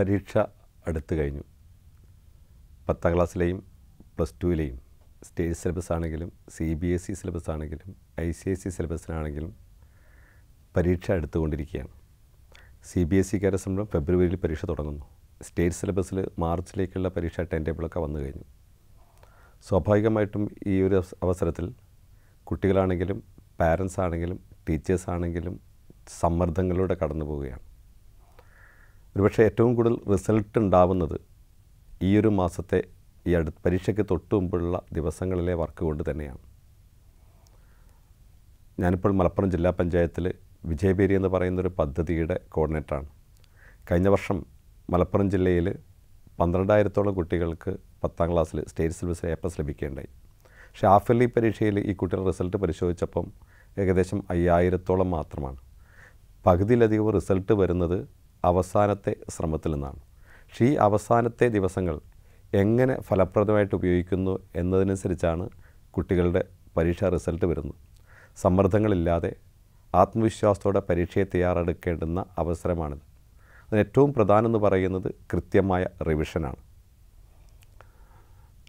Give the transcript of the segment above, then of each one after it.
പരീക്ഷ അടുത്തു കഴിഞ്ഞു പത്താം ക്ലാസ്സിലെയും പ്ലസ് ടുവിലെയും സ്റ്റേറ്റ് സിലബസ് ആണെങ്കിലും C B S E syllabus ആണെങ്കിലും ഐ സി എസ് സി സിലബസിനാണെങ്കിലും പരീക്ഷ എടുത്തുകൊണ്ടിരിക്കുകയാണ് സി ബി എസ് ഇക്കാരെ സംബന്ധം ഫെബ്രുവരിയിൽ പരീക്ഷ തുടങ്ങുന്നു സ്റ്റേറ്റ് സിലബസിൽ മാർച്ചിലേക്കുള്ള പരീക്ഷ ടൈം ടേബിളൊക്കെ വന്നു കഴിഞ്ഞു സ്വാഭാവികമായിട്ടും ഈ ഒരു അവസരത്തിൽ കുട്ടികളാണെങ്കിലും പാരൻസ് ആണെങ്കിലും ടീച്ചേഴ്സ് ആണെങ്കിലും സമ്മർദ്ദങ്ങളിലൂടെ കടന്നു പോവുകയാണ് ഒരുപക്ഷെ ഏറ്റവും കൂടുതൽ റിസൾട്ട് ഉണ്ടാവുന്നത് ഈ ഒരു മാസത്തെ ഈ അടു പരീക്ഷയ്ക്ക് തൊട്ട് മുമ്പുള്ള ദിവസങ്ങളിലെ വർക്ക് കൊണ്ട് തന്നെയാണ് ഞാനിപ്പോൾ മലപ്പുറം ജില്ലാ പഞ്ചായത്തിൽ വിജയപേരി എന്ന് പറയുന്നൊരു പദ്ധതിയുടെ കോർഡിനേറ്ററാണ് കഴിഞ്ഞ വർഷം മലപ്പുറം ജില്ലയിൽ പന്ത്രണ്ടായിരത്തോളം കുട്ടികൾക്ക് പത്താം ക്ലാസ്സിൽ സ്റ്റേറ്റ് സിലബസ് എ പ്ലസ് ലഭിക്കേണ്ടായി പക്ഷേ ആഫലി പരീക്ഷയിൽ ഈ കുട്ടികളുടെ റിസൾട്ട് പരിശോധിച്ചപ്പം ഏകദേശം അയ്യായിരത്തോളം മാത്രമാണ് പകുതിയിലധികം റിസൾട്ട് വരുന്നത് അവസാനത്തെ ശ്രമത്തിൽ നിന്നാണ് പക്ഷേ ഈ അവസാനത്തെ ദിവസങ്ങൾ എങ്ങനെ ഫലപ്രദമായിട്ട് ഉപയോഗിക്കുന്നു എന്നതിനനുസരിച്ചാണ് കുട്ടികളുടെ പരീക്ഷാ റിസൾട്ട് വരുന്നത് സമ്മർദ്ദങ്ങളില്ലാതെ ആത്മവിശ്വാസത്തോടെ പരീക്ഷയെ തയ്യാറെടുക്കേണ്ടുന്ന അവസരമാണിത് അതിന് ഏറ്റവും പ്രധാനം എന്ന് പറയുന്നത് കൃത്യമായ റിവിഷനാണ്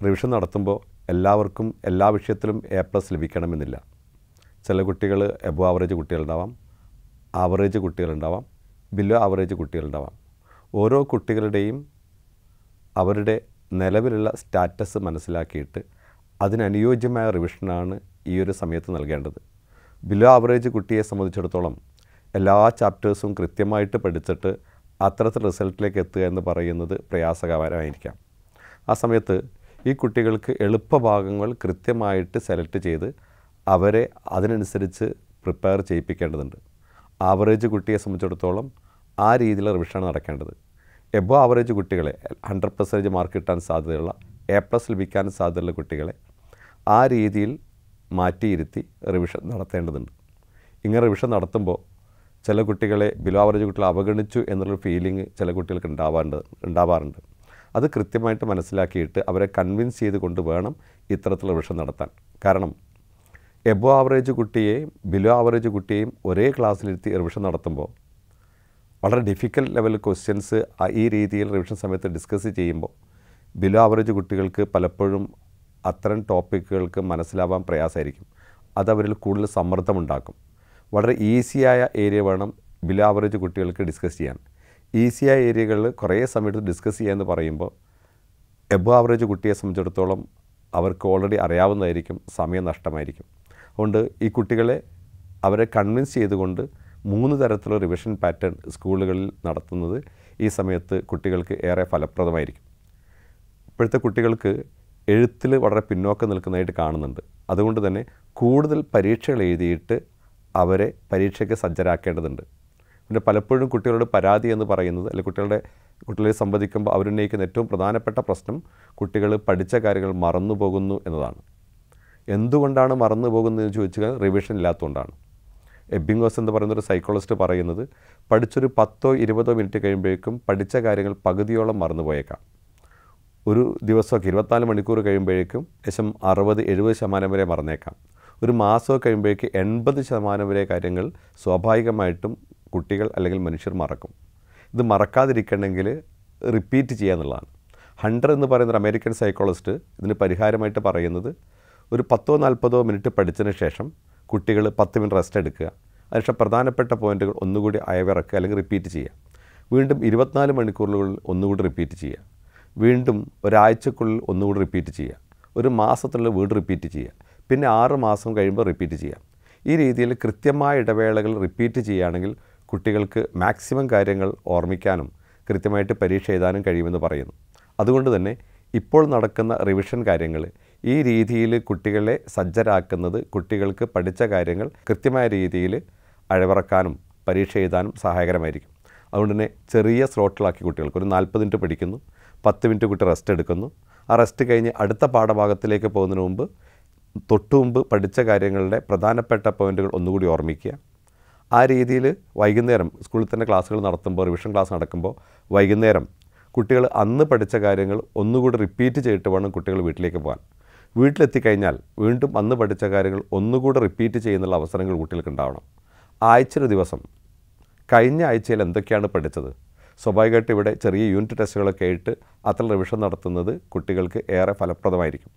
റിവിഷൻ നടത്തുമ്പോൾ എല്ലാവർക്കും എല്ലാ വിഷയത്തിലും എ പ്ലസ് ലഭിക്കണമെന്നില്ല ചില കുട്ടികൾ എബോ ആവറേജ് കുട്ടികളുണ്ടാവാം ആവറേജ് കുട്ടികളുണ്ടാവാം ബിലോ ആവറേജ് കുട്ടികളുണ്ടാവാം ഓരോ കുട്ടികളുടെയും അവരുടെ നിലവിലുള്ള സ്റ്റാറ്റസ് മനസ്സിലാക്കിയിട്ട് അതിനനുയോജ്യമായ റിവിഷനാണ് ഈ ഒരു സമയത്ത് നൽകേണ്ടത് ബിലോ ആവറേജ് കുട്ടിയെ സംബന്ധിച്ചിടത്തോളം എല്ലാ ചാപ്റ്റേഴ്സും കൃത്യമായിട്ട് പഠിച്ചിട്ട് അത്തരത്തിൽ റിസൾട്ടിലേക്ക് എത്തുക എന്ന് പറയുന്നത് പ്രയാസകരമായിരിക്കാം ആ സമയത്ത് ഈ കുട്ടികൾക്ക് എളുപ്പഭാഗങ്ങൾ കൃത്യമായിട്ട് സെലക്ട് ചെയ്ത് അവരെ അതിനനുസരിച്ച് പ്രിപ്പയർ ചെയ്യിപ്പിക്കേണ്ടതുണ്ട് ആവറേജ് കുട്ടിയെ സംബന്ധിച്ചിടത്തോളം ആ രീതിയിൽ റിവിഷനാണ് നടക്കേണ്ടത് എബോ ആവറേജ് കുട്ടികളെ ഹൺഡ്രഡ് പെർസെൻറ്റേജ് മാർക്ക് കിട്ടാൻ സാധ്യതയുള്ള എ പ്ലസ് ലഭിക്കാൻ സാധ്യതയുള്ള കുട്ടികളെ ആ രീതിയിൽ മാറ്റിയിരുത്തി റിവിഷൻ നടത്തേണ്ടതുണ്ട് ഇങ്ങനെ റിവിഷൻ നടത്തുമ്പോൾ ചില കുട്ടികളെ ബിലോ ആവറേജ് കുട്ടികൾ അവഗണിച്ചു എന്നുള്ള ഫീലിംഗ് ചില കുട്ടികൾക്ക് ഉണ്ടാവാറുണ്ട് ഉണ്ടാവാറുണ്ട് അത് കൃത്യമായിട്ട് മനസ്സിലാക്കിയിട്ട് അവരെ കൺവിൻസ് കൊണ്ട് വേണം ഇത്തരത്തിലുള്ള റിവിഷൻ നടത്താൻ കാരണം എബോ ആവറേജ് കുട്ടിയെയും ബിലോ ആവറേജ് കുട്ടിയെയും ഒരേ ക്ലാസ്സിലിരുത്തി റിവിഷൻ നടത്തുമ്പോൾ വളരെ ഡിഫിക്കൽട്ട് ലെവൽ ക്വസ്റ്റ്യൻസ് ഈ രീതിയിൽ റിവിഷൻ സമയത്ത് ഡിസ്കസ് ചെയ്യുമ്പോൾ ബിലോ ആവറേജ് കുട്ടികൾക്ക് പലപ്പോഴും അത്തരം ടോപ്പിക്കുകൾക്ക് മനസ്സിലാവാൻ പ്രയാസമായിരിക്കും അതവരിൽ കൂടുതൽ സമ്മർദ്ദമുണ്ടാക്കും വളരെ ഈസിയായ ഏരിയ വേണം ബിലോ ആവറേജ് കുട്ടികൾക്ക് ഡിസ്കസ് ചെയ്യാൻ ഈസിയായ ഏരിയകളിൽ കുറേ സമയത്ത് ഡിസ്കസ് ചെയ്യാമെന്ന് പറയുമ്പോൾ എബോ ആവറേജ് കുട്ടിയെ സംബന്ധിച്ചിടത്തോളം അവർക്ക് ഓൾറെഡി അറിയാവുന്നതായിരിക്കും സമയം നഷ്ടമായിരിക്കും അതുകൊണ്ട് ഈ കുട്ടികളെ അവരെ കൺവിൻസ് ചെയ്തുകൊണ്ട് മൂന്ന് തരത്തിലുള്ള റിവിഷൻ പാറ്റേൺ സ്കൂളുകളിൽ നടത്തുന്നത് ഈ സമയത്ത് കുട്ടികൾക്ക് ഏറെ ഫലപ്രദമായിരിക്കും ഇപ്പോഴത്തെ കുട്ടികൾക്ക് എഴുത്തിൽ വളരെ പിന്നോക്കം നിൽക്കുന്നതായിട്ട് കാണുന്നുണ്ട് അതുകൊണ്ട് തന്നെ കൂടുതൽ പരീക്ഷകൾ എഴുതിയിട്ട് അവരെ പരീക്ഷയ്ക്ക് സജ്ജരാക്കേണ്ടതുണ്ട് പിന്നെ പലപ്പോഴും കുട്ടികളുടെ പരാതി എന്ന് പറയുന്നത് അല്ലെങ്കിൽ കുട്ടികളുടെ കുട്ടികളെ സംവദിക്കുമ്പോൾ അവരുന്നയിക്കുന്ന ഏറ്റവും പ്രധാനപ്പെട്ട പ്രശ്നം കുട്ടികൾ പഠിച്ച കാര്യങ്ങൾ മറന്നു പോകുന്നു എന്നതാണ് എന്തുകൊണ്ടാണ് മറന്നു പോകുന്നതെന്ന് ചോദിച്ചാൽ റിവിഷൻ ഇല്ലാത്തതുകൊണ്ടാണ് എബിങ്ങോസ് എന്ന് പറയുന്ന ഒരു സൈക്കോളജിസ്റ്റ് പറയുന്നത് പഠിച്ചൊരു പത്തോ ഇരുപതോ മിനിറ്റ് കഴിയുമ്പോഴേക്കും പഠിച്ച കാര്യങ്ങൾ പകുതിയോളം മറന്നുപോയേക്കാം ഒരു ദിവസമൊക്കെ ഇരുപത്തിനാല് മണിക്കൂർ കഴിയുമ്പോഴേക്കും ഏകദേശം അറുപത് എഴുപത് ശതമാനം വരെ മറന്നേക്കാം ഒരു മാസമൊക്കെ കഴിയുമ്പോഴേക്കും എൺപത് ശതമാനം വരെ കാര്യങ്ങൾ സ്വാഭാവികമായിട്ടും കുട്ടികൾ അല്ലെങ്കിൽ മനുഷ്യർ മറക്കും ഇത് മറക്കാതിരിക്കണമെങ്കിൽ റിപ്പീറ്റ് ചെയ്യുക എന്നുള്ളതാണ് ഹണ്ടർ എന്ന് പറയുന്ന ഒരു അമേരിക്കൻ സൈക്കോളജിസ്റ്റ് ഇതിന് പരിഹാരമായിട്ട് പറയുന്നത് ഒരു പത്തോ നാൽപ്പതോ മിനിറ്റ് പഠിച്ചതിന് ശേഷം കുട്ടികൾ പത്ത് മിനിറ്റ് റെസ്റ്റ് എടുക്കുക അതിനുശേഷം പ്രധാനപ്പെട്ട പോയിന്റുകൾ ഒന്നുകൂടി അയവിറക്കുക അല്ലെങ്കിൽ റിപ്പീറ്റ് ചെയ്യുക വീണ്ടും ഇരുപത്തിനാല് മണിക്കൂറുകളിൽ ഒന്നുകൂടി റിപ്പീറ്റ് ചെയ്യുക വീണ്ടും ഒരാഴ്ചക്കുള്ളിൽ ഒന്നുകൂടി റിപ്പീറ്റ് ചെയ്യുക ഒരു മാസത്തിനുള്ളിൽ വീണ്ടും റിപ്പീറ്റ് ചെയ്യുക പിന്നെ ആറ് മാസം കഴിയുമ്പോൾ റിപ്പീറ്റ് ചെയ്യാം ഈ രീതിയിൽ കൃത്യമായ ഇടവേളകൾ റിപ്പീറ്റ് ചെയ്യുകയാണെങ്കിൽ കുട്ടികൾക്ക് മാക്സിമം കാര്യങ്ങൾ ഓർമ്മിക്കാനും കൃത്യമായിട്ട് പരീക്ഷ എഴുതാനും കഴിയുമെന്ന് പറയുന്നു അതുകൊണ്ട് തന്നെ ഇപ്പോൾ നടക്കുന്ന റിവിഷൻ കാര്യങ്ങൾ ഈ രീതിയിൽ കുട്ടികളെ സജ്ജരാക്കുന്നത് കുട്ടികൾക്ക് പഠിച്ച കാര്യങ്ങൾ കൃത്യമായ രീതിയിൽ അഴവിറക്കാനും പരീക്ഷ എഴുതാനും സഹായകരമായിരിക്കും അതുകൊണ്ട് തന്നെ ചെറിയ സ്ലോട്ടിലാക്കി കുട്ടികൾക്ക് ഒരു നാൽപ്പത് മിനിറ്റ് പഠിക്കുന്നു പത്ത് മിനിറ്റ് കുട്ടി റെസ്റ്റ് എടുക്കുന്നു ആ റെസ്റ്റ് കഴിഞ്ഞ് അടുത്ത പാഠഭാഗത്തിലേക്ക് പോകുന്നതിന് മുമ്പ് തൊട്ടു മുമ്പ് പഠിച്ച കാര്യങ്ങളുടെ പ്രധാനപ്പെട്ട പോയിൻറ്റുകൾ ഒന്നുകൂടി ഓർമ്മിക്കുക ആ രീതിയിൽ വൈകുന്നേരം സ്കൂളിൽ തന്നെ ക്ലാസ്സുകൾ നടത്തുമ്പോൾ റിവിഷൻ ക്ലാസ് നടക്കുമ്പോൾ വൈകുന്നേരം കുട്ടികൾ അന്ന് പഠിച്ച കാര്യങ്ങൾ ഒന്നുകൂടി റിപ്പീറ്റ് ചെയ്തിട്ട് വേണം കുട്ടികൾ വീട്ടിലേക്ക് പോകാൻ വീട്ടിലെത്തി കഴിഞ്ഞാൽ വീണ്ടും അന്ന് പഠിച്ച കാര്യങ്ങൾ ഒന്നുകൂടെ റിപ്പീറ്റ് ചെയ്യുന്നുള്ള അവസരങ്ങൾ കുട്ടികൾക്ക് ഉണ്ടാവണം ആഴ്ചയൊരു ദിവസം കഴിഞ്ഞ ആഴ്ചയിൽ എന്തൊക്കെയാണ് പഠിച്ചത് സ്വാഭാവികമായിട്ട് ഇവിടെ ചെറിയ യൂണിറ്റ് ടെസ്റ്റുകളൊക്കെ ആയിട്ട് അത്ര റിവിഷൻ നടത്തുന്നത് കുട്ടികൾക്ക് ഏറെ ഫലപ്രദമായിരിക്കും